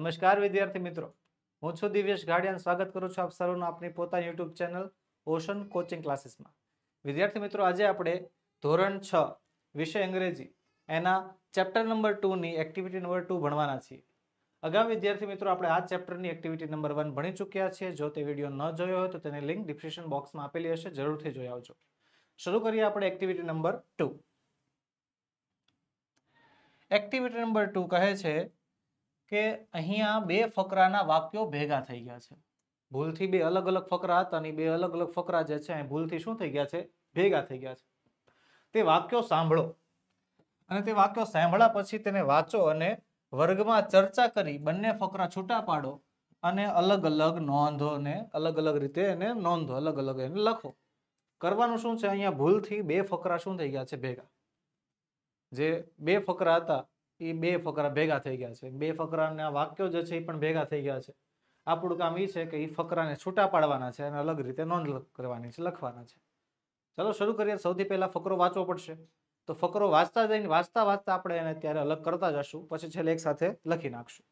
નમસ્કાર વિદ્યાર્થી મિત્રો હું છું દિવ્યેશ ગાડિયાન સ્વાગત કરું છું આપ સર્વનું આપની પોતાની યુટ્યુબ ચેનલ ઓશન કોચિંગ ક્લાસીસમાં વિદ્યાર્થી મિત્રો આજે આપણે ધોરણ છ વિષય અંગ્રેજી એના ચેપ્ટર નંબર ટુની એક્ટિવિટી નંબર ટુ ભણવાના છીએ અગાઉ વિદ્યાર્થી મિત્રો આપણે આ ચેપ્ટરની એક્ટિવિટી નંબર વન ભણી ચૂક્યા છીએ જો તે વિડીયો ન જોયો હોય તો તેની લિંક ડિસ્ક્રિપ્શન બોક્સમાં આપેલી હશે જરૂરથી જોઈ આવજો શરૂ કરીએ આપણે activity number two activity number two કહે છે કે અહીંયા બે ફકરાના વાક્યો ભેગા થઈ ગયા છે ભૂલથી બે અલગ અલગ ફકરા હતા અને બે અલગ અલગ ફકરા જે છે ભૂલથી શું થઈ ગયા છે ભેગા થઈ ગયા છે તે વાક્યો સાંભળો અને તે વાક્યો સાંભળ્યા પછી તેને વાંચો અને વર્ગમાં ચર્ચા કરી બંને ફકરા છૂટા પાડો અને અલગ અલગ નોંધો ને અલગ અલગ રીતે એને નોંધો અલગ અલગ એને લખો કરવાનું શું છે અહીંયા ભૂલથી બે ફકરા શું થઈ ગયા છે ભેગા જે બે ફકરા હતા એ બે ફકરા ભેગા થઈ ગયા છે બે ફકરાના વાક્યો જે છે એ પણ ભેગા થઈ ગયા છે આપણું કામ એ છે કે એ ફકરાને છૂટા પાડવાના છે અને અલગ રીતે નોંધ કરવાની છે લખવાના છે ચલો શરૂ કરીએ સૌથી પહેલા ફકરો વાંચવો પડશે તો ફકરો વાંચતા જઈને વાંચતા વાંચતા આપણે એને ત્યારે અલગ કરતા જશું પછી છેલ્લે એક સાથે લખી નાખશું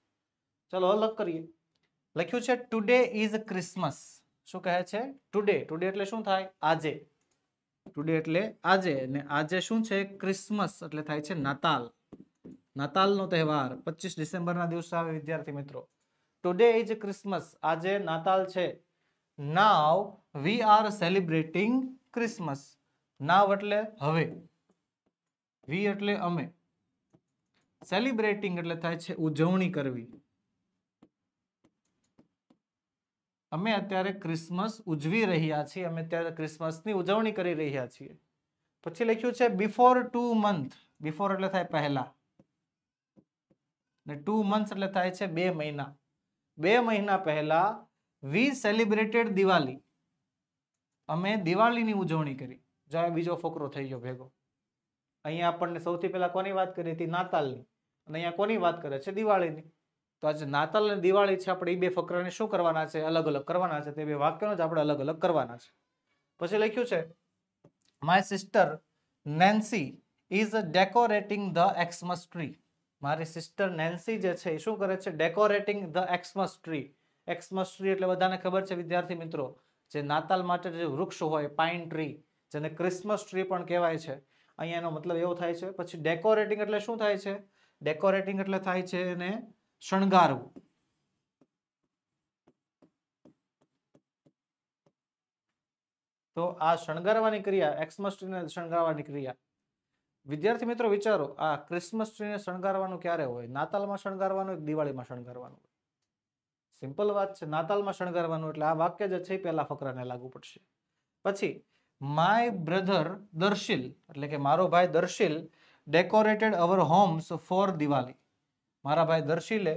ચલો અલગ કરીએ લખ્યું છે ટુડે ઇઝ ક્રિસમસ શું કહે છે ટુડે ટુડે એટલે શું થાય આજે ટુડે એટલે આજે અને આજે શું છે ક્રિસમસ એટલે થાય છે નાતાલ નાતાલનો તહેવાર પચીસ ડિસેમ્બરના દિવસે આવે વિદ્યાર્થી મિત્રો ટુડે ઇઝ ક્રિસમસ આજે નાતાલ છે now we are celebrating Christmas now એટલે હવે વી એટલે અમે સેલિબ્રેટિંગ એટલે થાય છે ઉજવણી કરવી અમે અત્યારે ક્રિસમસ ઉજવી રહ્યા છીએ અમે અત્યારે ક્રિસમસની ઉજવણી કરી રહ્યા છીએ પછી લખ્યું છે બિફોર ટુ મંથ બિફોર એટલે થાય પહેલા ને ટુ મંથ્સ એટલે થાય છે બે મહિના બે મહિના પહેલા વી સેલિબ્રેટેડ દિવાળી અમે દિવાળીની ઉજવણી કરી જો આ બીજો ફોકરો થઈ ગયો ભેગો અહીંયા આપણને સૌથી પહેલા કોની વાત કરી હતી નાતાલની અને અહીંયા કોની વાત કરે છે દિવાળીની તો આજે નાતાલ અને દિવાળી છે આપણે એ બે ફકરાને શું કરવાના છે અલગ અલગ કરવાના છે તે બે વાક્યોને જ આપણે અલગ અલગ કરવાના છે પછી લખ્યું છે my sister Nancy is decorating the Xmas tree મારી સિસ્ટર નેન્સી જે છે એ શું કરે છે decorating the Xmas tree Xmas tree એટલે બધાને ખબર છે વિદ્યાર્થી મિત્રો જે નાતાલ માટે જે વૃક્ષ હોય પાઇન ટ્રી જેને ક્રિસમસ ટ્રી પણ કહેવાય છે અહીંયાનો મતલબ એવો થાય છે પછી ડેકોરેટિંગ એટલે શું થાય છે ડેકોરેટિંગ એટલે થાય છે એને શણગારવું તો આ શણગારવાની ક્રિયા એક્સમસ ટ્રીને શણગારવાની ક્રિયા વિદ્યાર્થી મિત્રો વિચારો આ ક્રિસમસ ટ્રીને શણગારવાનું ક્યારે હોય નાતાલમાં શણગારવાનું એક દિવાળીમાં શણગારવાનું સિમ્પલ વાત છે નાતાલમાં શણગારવાનું એટલે આ વાક્ય જ છે પહેલા ફકરાને લાગુ પડશે પછી માય બ્રધર દર્શિલ એટલે કે મારો ભાઈ Darshil decorated our homes for Diwali મારા ભાઈ દર્શિલે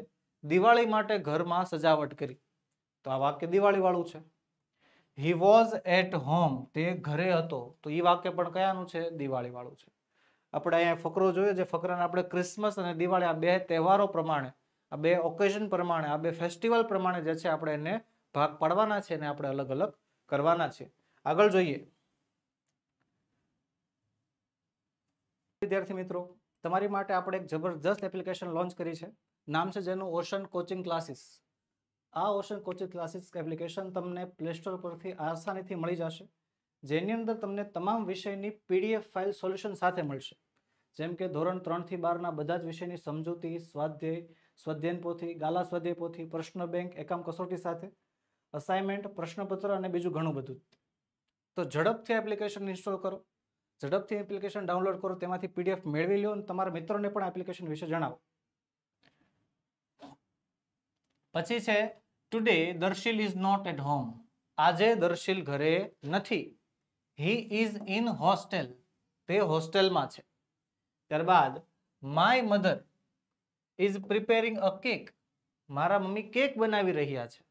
દિવાળી માટે ઘરમાં સજાવટ કરી તો આ વાક્ય દિવાળીવાળું છે હી વોઝ એટ હોમ તે ઘરે હતો તો એ વાક્ય પણ કયાનું છે દિવાળીવાળું છે આપણે અહીંયા ફકરો જોયો જે ફકરાને આપણે ક્રિસમસ અને દિવાળી આ બે તહેવારો પ્રમાણે આ બે ઓકેઝન પ્રમાણે આ બે ફેસ્ટિવલ પ્રમાણે જે છે આપણે એને ભાગ પાડવાના છે અને આપણે અલગ અલગ કરવાના છે આગળ જોઈએ વિદ્યાર્થી મિત્રો તમારી માટે આપણે એક જબરજસ્ત એપ્લિકેશન લોન્ચ કરી છે નામ છે જેનું ઓશન કોચિંગ ક્લાસીસ આ ઓશન કોચિંગ ક્લાસીસ એપ્લિકેશન તમને પ્લે સ્ટોર પરથી આસાનીથી મળી જશે જેની અંદર તમને તમામ વિષયની પીડીએફ ફાઇલ સોલ્યુશન સાથે મળશે જેમ કે ધોરણ ત્રણથી બારના બધા જ વિષયની સમજૂતી સ્વાધ્યાય સ્વાધ્યાયન પોથી ગાલા સ્વાધ્યાય પોથી પ્રશ્ન બેંક એકામ કસોટી સાથે અસાઇનમેન્ટ પ્રશ્નપત્ર અને બીજું ઘણું બધું તો ઝડપથી એપ્લિકેશન ઇન્સ્ટોલ કરો ઝડપથી એપ્લિકેશન ડાઉનલોડ કરો તેમાંથી પીડીએફ મેળવી લો અને તમારા મિત્રોને પણ એપ્લિકેશન વિશે જણાવો પછી છે today Darshil is not at home આજે દર્શિલ ઘરે નથી હી ઇઝ ઇન હોસ્ટેલ તે હોસ્ટેલમાં છે ત્યારબાદ my mother is preparing a cake મારા મમ્મી કેક બનાવી રહ્યા છે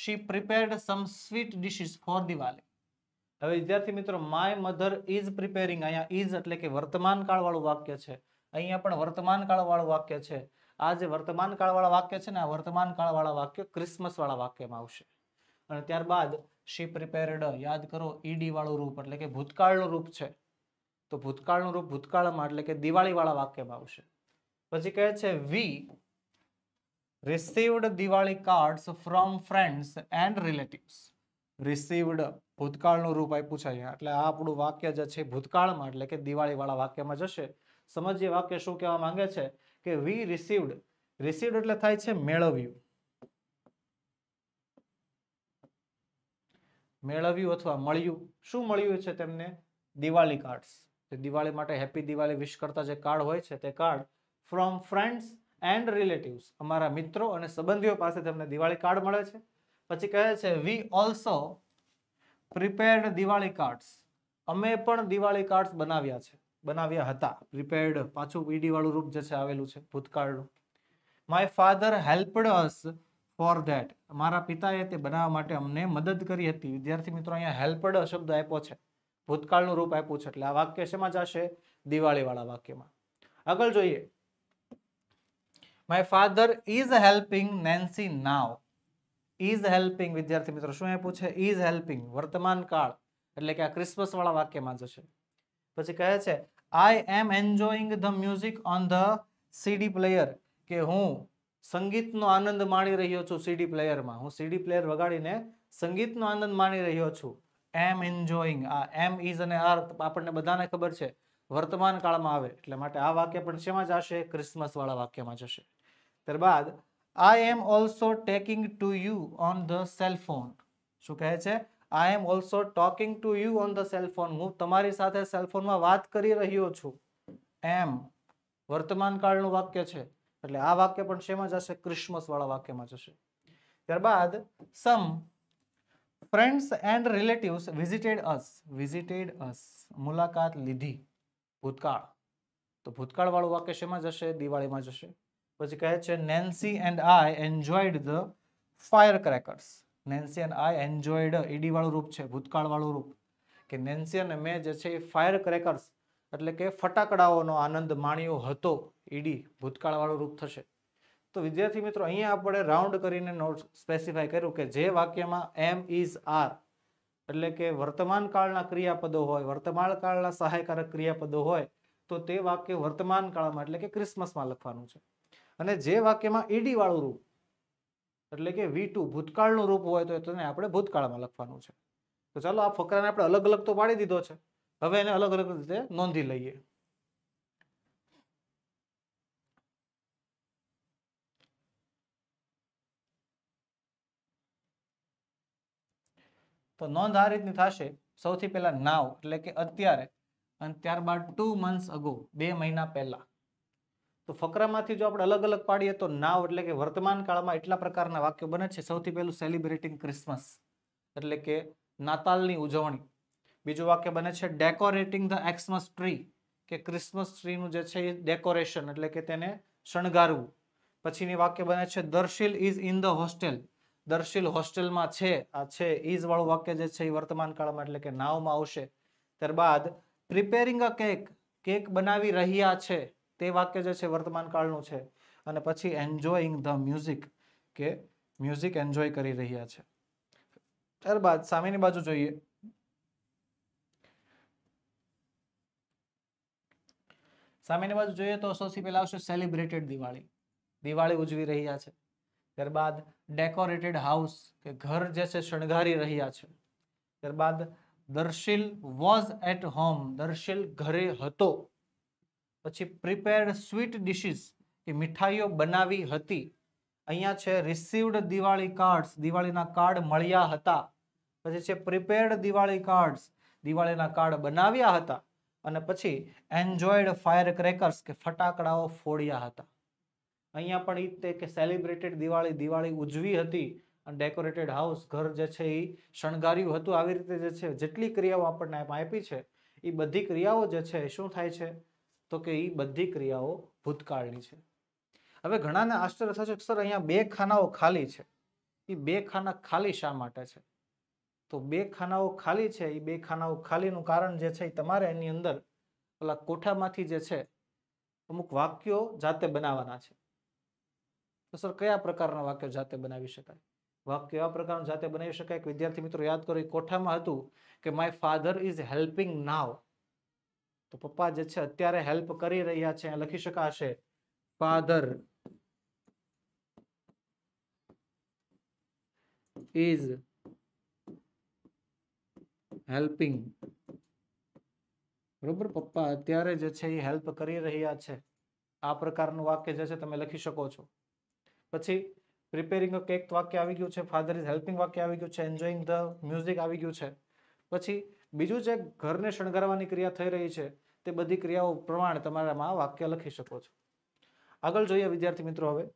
she prepared some sweet dishes for Diwali હવે વિદ્યાર્થી મિત્રો માય મધર ઇઝ પ્રિપેરિંગ અહીંયા ઇઝ એટલે કે વર્તમાન કાળવાળું વાક્ય છે અહીંયા પણ વર્તમાન કાળવાળું વાક્ય છે આ જે વર્તમાન કાળવાળા વાક્ય છે ને આ વર્તમાન કાળવાળા વાક્ય ક્રિસમસ વાળા વાક્યમાં આવશે અને ત્યારબાદ શી પ્રિપેર્ડ યાદ કરો ઈડી e વાળું રૂપ એટલે કે ભૂતકાળનું રૂપ છે તો ભૂતકાળનું રૂપ ભૂતકાળમાં એટલે કે દિવાળીવાળા વાક્યમાં આવશે પછી કહે છે we received Diwali cards from friends and relatives received ભૂતકાળનું રૂપ આપ્યું છે અહીંયા એટલે આ આપણું વાક્ય જે છે ભૂતકાળમાં એટલે કે દિવાળીવાળા વાક્યમાં જશે સમજીએ વાક્ય શું કહેવા માંગે છે કે વી રિસીવડ રિસીવડ એટલે થાય છે મેળવ્યું મેળવ્યું અથવા મળ્યું શું મળ્યું છે તેમને દિવાળી કાર્ડ્સ દિવાળી માટે હેપી દિવાળી વિશ કરતા જે કાર્ડ હોય છે તે card from friends and relatives અમારા મિત્રો અને સંબંધીઓ પાસે તેમને દિવાળી કાર્ડ મળે છે પછી કહે છે we also prepared Diwali cards અમે પણ દિવાળી કાર્ડ્સ બનાવ્યા છે બનાવ્યા હતા પ્રિપેર્ડ પાછું વીડીવાળું રૂપ જે છે આવેલું છે ભૂતકાળનું my father helped us for that મારા પિતાએ તે બનાવવા માટે અમને મદદ કરી હતી વિદ્યાર્થી મિત્રો અહીંયા હેલ્પડ શબ્દ આપ્યો છે ભૂતકાળનું રૂપ આપ્યું છે એટલે આ વાક્ય શેમાં જશે દિવાળીવાળા વાક્યમાં આગળ જોઈએ my father is helping Nancy now is helping વિદ્યાર્થી મિત્રો શું આપ્યું છે ઇઝ હેલ્પિંગ વર્તમાન કાળ એટલે કે આ ક્રિસમસ વાળા વાક્યમાં જશે પછી કહે છે I am enjoying the music on the CD player કે હું સંગીતનો આનંદ માણી રહ્યો છું સીડી પ્લેયરમાં હું સીડી પ્લેયર વગાડીને સંગીતનો આનંદ માણી રહ્યો છું એમ એન્જોઈંગ આ એમ ઇઝ અને આર આપણને બધાને ખબર છે વર્તમાન કાળમાં આવે એટલે માટે આ વાક્ય પણ શેમાં જશે ક્રિસમસવાળા વાક્યમાં જશે ત્યારબાદ I am also taking to you on the cellphone શું કહે છે I am also talking to you on the cellphone હું તમારી સાથે સેલફોનમાં વાત કરી રહ્યો છું એમ વર્તમાન કાળનું વાક્ય છે એટલે આ વાક્ય પણ શેમાં જશે ક્રિસમસ વાળા વાક્યમાં જશે ત્યારબાદ some friends and relatives visited us visited us મુલાકાત લીધી ભૂતકાળ તો ભૂતકાળ વાળું વાક્ય શેમાં જશે દિવાળીમાં જશે પછી કહે છે Nancy and I enjoyed the fire crackers Nancy and I enjoyed E D વાળું રૂપ છે ભૂતકાળ વાળું રૂપ કે નેન્સી અને મેં જે છે એ ફાયર ક્રેકર્સ એટલે કે ફટાકડાઓનો આનંદ માણ્યો હતો ઈડી ભૂતકાળવાળું રૂપ થશે તો વિદ્યાર્થી મિત્રો અહીંયા આપણે રાઉન્ડ કરીને નોટ સ્પેસિફાય કર્યું કે જે વાક્યમાં એમ ઇઝ આર એટલે કે વર્તમાન કાળના ક્રિયાપદો હોય વર્તમાન કાળના સહાયકારક ક્રિયાપદો હોય તો તે વાક્ય વર્તમાન કાળમાં એટલે કે ક્રિસમસમાં લખવાનું છે અને જે વાક્યમાં ઈડી વાળું રૂપ એટલે કે વી ટુ ભૂતકાળનું રૂપ હોય તો તેને આપણે ભૂતકાળમાં લખવાનું છે તો ચાલો આ ફકરાને આપણે અલગ અલગ તો પાડી દીધો છે હવે એને અલગ અલગ રીતે નોંધી લઈએ તો નોંધ આ રીતની થશે સૌથી પહેલા નાવ એટલે કે અત્યારે અને ત્યારબાદ ટુ મંથ અગો બે મહિના પહેલા તો ફકરામાંથી જો આપણે અલગ અલગ પાડીએ તો નાવ એટલે કે વર્તમાન કાળમાં એટલા પ્રકારના વાક્યો બને છે સૌથી પહેલું સેલિબ્રેટિંગ ક્રિસમસ એટલે કે નાતાલની ઉજવણી બીજું વાક્ય બને છે ડેકોરેટિંગ ધ એક્સમસ ટ્રી કે ક્રિસમસ ટ્રીનું જે છે એ ડેકોરેશન એટલે કે તેને શણગારવું પછીની વાક્ય બને છે Darshil is in the hostel Darshil હોસ્ટેલમાં છે આ છે ઇઝ વાળું વાક્ય જે છે એ વર્તમાન કાળમાં એટલે કે નાવમાં આવશે ત્યારબાદ પ્રિપેરિંગ અ કેક કેક બનાવી રહ્યા છે તે વાક્ય જે છે વર્તમાન કાળનું છે અને પછી એન્જોયિંગ ધ મ્યુઝિક કે મ્યુઝિક એન્જોય કરી રહ્યા છે ત્યારબાદ સામેની બાજુ જોઈએ સામેની બાજુ જોઈએ તો સૌથી પહેલા આવશે સેલિબ્રેટેડ દિવાળી દિવાળી ઉજવી રહ્યા છે ત્યારબાદ ડેકોરેટેડ હાઉસ કે ઘર જે છે શણગારી રહ્યા છે ત્યારબાદ Darshil was at home Darshil ઘરે હતો પછી પ્રિપેર્ડ સ્વીટ ડિશિસ કે મીઠાઈઓ બનાવી હતી અહીંયા છે રિસીવડ દિવાળી કાર્ડ્સ દિવાળીના કાર્ડ મળ્યા હતા પછી છે પ્રિપેર્ડ દિવાળી કાર્ડ્સ દિવાળીના કાર્ડ બનાવ્યા હતા અને પછી એન્જોયડ ફાયર ક્રેકર્સ કે ફટાકડાઓ ફોડ્યા હતા અહીંયા પણ ઈ તે કે સેલિબ્રેટેડ દિવાળી દિવાળી ઉજવી હતી અને ડેકોરેટેડ હાઉસ ઘર જે છે એ શણગાર્યું હતું આવી રીતે જે છે જેટલી ક્રિયાઓ આપણને આપી છે એ બધી ક્રિયાઓ જે છે શું થાય છે તો કે એ બધી ક્રિયાઓ ભૂતકાળની છે હવે ઘણાને આશ્ચર્ય થશે સર અહીંયા બે ખાનાઓ ખાલી છે એ બે ખાના ખાલી શા માટે છે તો બે ખાનાઓ ખાલી છે એ બે ખાનાઓ ખાલીનું કારણ જે છે એ તમારે એની અંદર પેલા કોઠામાંથી જે છે અમુક વાક્યો જાતે બનાવવાના છે તો સર કયા પ્રકારના વાક્યો જાતે બનાવી શકાય વાક્ય એવા પ્રકારનું જાતે બનાવી શકાય કે વિદ્યાર્થી મિત્રો યાદ કરો એ કોઠામાં હતું કે my father is helping now તો પપ્પા જે છે અત્યારે હેલ્પ કરી રહ્યા છે લખી શકાશે ફાધર ઇઝ હેલ્પિંગ બરોબર પપ્પા અત્યારે જે છે એ હેલ્પ કરી રહ્યા છે આ પ્રકારનું વાક્ય જે છે તમે લખી શકો છો પછી પ્રિપેરિંગ કેક વાક્ય આવી ગયું છે ફાધર ઇઝ હેલ્પિંગ વાક્ય આવી ગયું છે એન્જોઈંગ ધ મ્યુઝિક આવી ગયું છે પછી બીજું જે ઘરને શણગારવાની ક્રિયા થઈ રહી છે તે બધી ક્રિયાઓ પ્રમાણે તમારામાં વાક્ય લખી શકો છો આગળ જોઈએ વિદ્યાર્થી મિત્રો હવે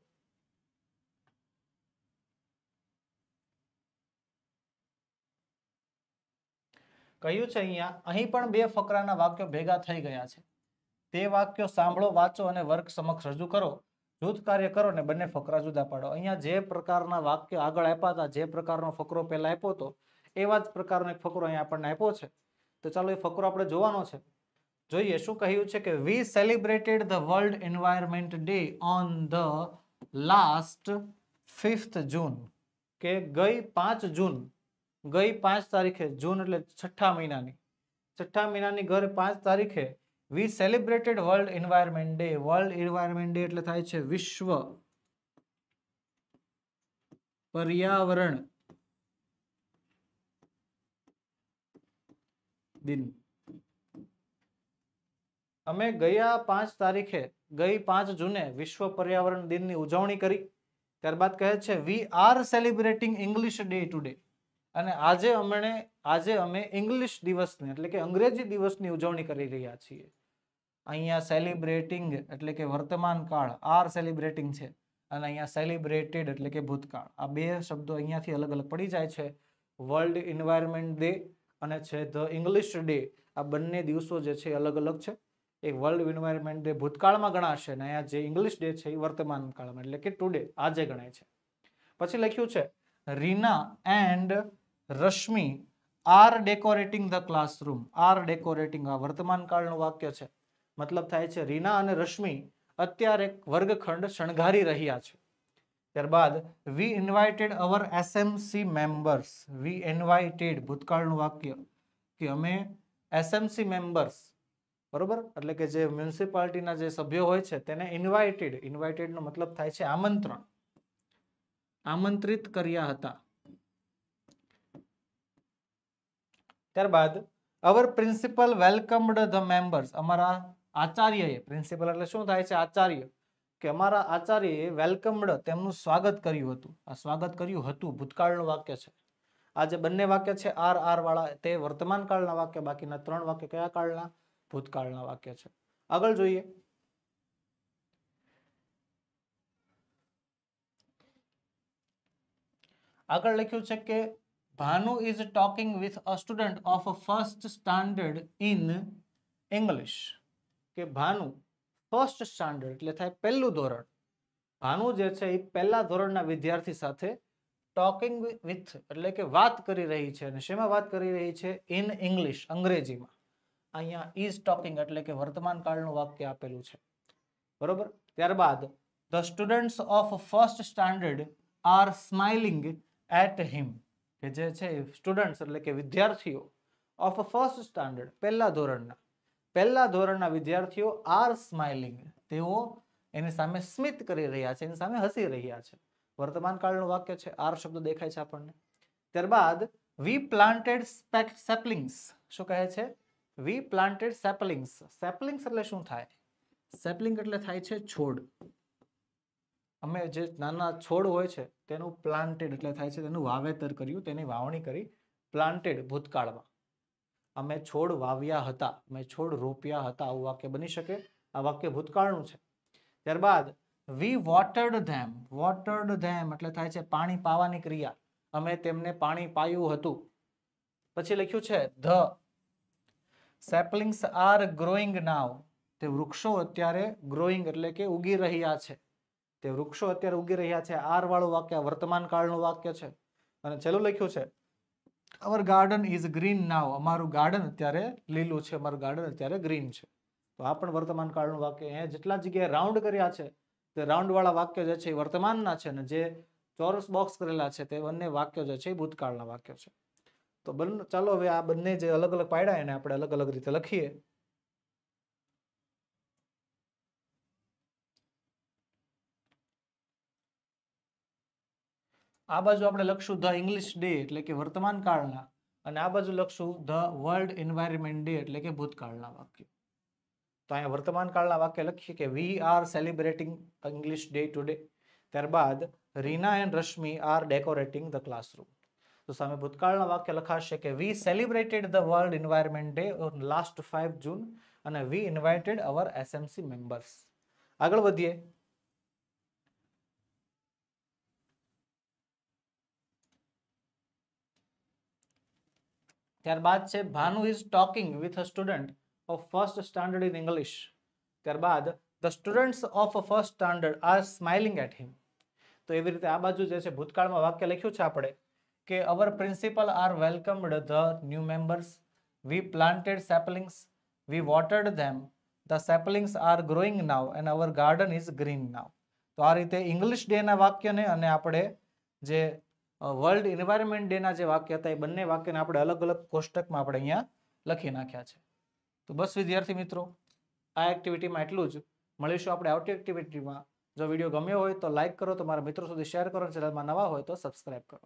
કહ્યું છે અહીંયા અહીં પણ બે ફકરાના વાક્યો ભેગા થઈ ગયા છે તે વાક્યો સાંભળો વાંચો અને વર્ગ સમક્ષ રજૂ કરો જૂથ કાર્ય કરો ને બંને ફકરા જુદા પાડો અહીંયા જે પ્રકારના વાક્યો આગળ આપ્યા હતા જે પ્રકારનો ફકરો પહેલા આપ્યો હતો એવા જ પ્રકારનો એક ફકરો અહીંયા આપણને આપ્યો છે તો ચાલો એ ફકરો આપણે જોવાનો છે જોઈએ શું કહ્યું છે કે we celebrated the world environment day on the last fifth June કે ગઈ પાંચ જૂન ગઈ પાંચ તારીખે જૂન એટલે છઠ્ઠા મહિનાની છઠ્ઠા મહિનાની ઘર પાંચ તારીખે we celebrated world environment day world environment day એટલે થાય છે વિશ્વ પર્યાવરણ દિન અમે ગયા પાંચ તારીખે ગઈ પાંચ જૂને વિશ્વ પર્યાવરણ દિનની ઉજવણી કરી ત્યારબાદ કહે છે we are celebrating English day today અને આજે અમને આજે અમે ઇંગ્લિશ દિવસની એટલે કે અંગ્રેજી દિવસની ઉજવણી કરી રહ્યા છીએ અહીંયા સેલિબ્રેટિંગ એટલે કે વર્તમાન કાળ આર સેલિબ્રેટિંગ છે અને અહીંયા સેલિબ્રેટેડ એટલે કે ભૂતકાળ આ બે શબ્દો અહીંયાથી અલગ અલગ પડી જાય છે વર્લ્ડ ઇન્વાયરમેન્ટ ડે અને છે ધ ઇંગ્લિશ ડે આ બંને દિવસો જે છે અલગ અલગ છે એ વર્લ્ડ ઇન્વાયરમેન્ટ ડે ભૂતકાળમાં ગણાશે અને અહીંયા જે ઇંગ્લિશ ડે છે એ વર્તમાન કાળમાં એટલે કે ટુડે આજે ગણાય છે પછી લખ્યું છે Reena and Rashmi are decorating the classroom are decorating આ વર્તમાન કાળનું વાક્ય છે મતલબ થાય છે રીના અને રશ્મિ અત્યારે વર્ગખંડ શણગારી રહ્યા છે ત્યારબાદ we invited our SMC members we invited ભૂતકાળનું વાક્ય કે અમે એસએમસી મેમ્બર્સ બરોબર એટલે કે જે મ્યુનિસિપાલિટીના જે સભ્યો હોય છે તેને ઇન્વાઇટેડ ઇન્વાઇટેડનો મતલબ થાય છે આમંત્રણ આમંત્રિત કર્યા હતા ત્યારબાદ our principal welcomed the members અમારા આચાર્યએ પ્રિન્સિપલ એટલે શું થાય છે આચાર્ય કે અમારા આચાર્યએ વેલકમ્ડ તેમનું સ્વાગત કર્યું હતું આ સ્વાગત કર્યું હતું ભૂતકાળનું વાક્ય છે આ જે બંને વાક્ય છે આર આર વાળા તે વર્તમાન કાળના વાક્ય બાકીના ત્રણ વાક્ય કયા કાળના ભૂતકાળના વાક્ય છે આગળ જોઈએ આગળ લખ્યું છે કે Bhanu is talking with a student of first standard in English કે ભાનુ ફર્સ્ટ સ્ટાન્ડર્ડ એટલે થાય પહેલું ધોરણ ભાનુ જે છે એ પહેલા ધોરણના વિદ્યાર્થી સાથે ટોકિંગ વિથ એટલે કે વાત કરી રહી છે અને શેમાં વાત કરી રહી છે ઇન ઇંગ્લિશ અંગ્રેજીમાં અહીંયા ઇઝ ટોકિંગ એટલે કે વર્તમાન કાળનું વાક્ય આપેલું છે બરોબર ત્યારબાદ the students of first standard are smiling at him કે જે છે સ્ટુડન્ટ્સ એટલે કે વિદ્યાર્થીઓ ઓફ ફર્સ્ટ સ્ટાન્ડર્ડ પહેલા ધોરણના પહેલા ધોરણના વિદ્યાર્થીઓ આર સ્માઇલિંગ તેઓ એની સામે સ્મિત કરી રહ્યા છે એની સામે હસી રહ્યા છે વર્તમાન કાળનું વાક્ય છે આર શબ્દ દેખાય છે આપણને ત્યારબાદ વી પ્લાન્ટેડ સેપલિંગ્સ શું કહે છે વી પ્લાન્ટેડ સેપલિંગ્સ સેપલિંગ્સ એટલે શું થાય સેપલિંગ એટલે થાય છે છોડ અમે જે નાના છોડ હોય છે તેનું પ્લાન્ટેડ એટલે થાય છે તેનું વાવેતર કર્યું તેની વાવણી કરી પ્લાન્ટેડ ભૂતકાળમાં અમે છોડ વાવ્યા હતા અમે છોડ રોપ્યા હતા આવું વાક્ય બની શકે આ વાક્ય ભૂતકાળનું છે ત્યારબાદ વી વોટર્ડ ધેમ વોટર્ડ ધેમ એટલે થાય છે પાણી પાવાની ક્રિયા અમે તેમને પાણી પાયું હતું પછી લખ્યું છે the saplings are growing now તે વૃક્ષો અત્યારે ગ્રોઈંગ એટલે કે ઉગી રહ્યા છે તે વૃક્ષો અત્યારે ઉગી રહ્યા છે આર વાળું વાક્ય વર્તમાન કાળનું વાક્ય છે અને છેલ્લું લખ્યું છે our garden is green now અમારું ગાર્ડન અત્યારે લીલું છે અમારું ગાર્ડન અત્યારે ગ્રીન છે તો આ પણ વર્તમાન કાળનું વાક્ય અહીંયા જેટલા જગ્યાએ રાઉન્ડ કર્યા છે તે રાઉન્ડવાળા વાક્ય જે છે એ વર્તમાનના છે અને જે ચોરસ બોક્સ કરેલા છે તે બંને વાક્યો જે છે એ ભૂતકાળના વાક્યો છે તો બંને ચાલો હવે આ બંને જે અલગ અલગ પાડ્યા એને આપણે અલગ અલગ રીતે લખીએ આ बाजू આપણે લખશું ધ ઇંગ્લિશ ડે એટલે કે વર્તમાનકાળના અને આ बाजू લખશું ધ વર્લ્ડ એન્વાયરમેન્ટ ડે એટલે કે ભૂતકાળના વાક્ય તો અહીં વર્તમાનકાળના વાક્ય લખીએ કે we are celebrating English day today ત્યારબાદ Reena and Rashmi are decorating the classroom તો સામે ભૂતકાળના વાક્ય લખાશે કે we celebrated the world environment day on last 5 June અને we invited our SMC members આગળ વધ્યે ત્યારબાદ છે Bhanu is talking with a student of first standard in English ત્યારબાદ the students of a first standard are smiling at him તો એવી રીતે આ બાજુ જે છે ભૂતકાળમાં વાક્ય લખ્યું છે આપણે કે our principal are welcomed the new members we planted saplings we watered them the saplings are growing now and our garden is green now તો આ રીતે ઇંગ્લિશ ડેના વાક્યને અને આપણે જે વર્લ્ડ એન્વાયરમેન્ટ ડેના જે વાક્ય હતા એ બંને વાક્યને આપણે અલગ અલગ કોષ્ટકમાં આપણે અહીંયા લખી નાખ્યા છે તો બસ વિદ્યાર્થી મિત્રો આ એક્ટિવિટીમાં એટલું જ મળીશું આપણે આવતી એક્ટિવિટીમાં જો વિડીયો ગમ્યો હોય તો લાઇક કરો તમારા મિત્રો સુધી શેર કરો ચેનલમાં નવા હોય તો સબસ્ક્રાઈબ કરો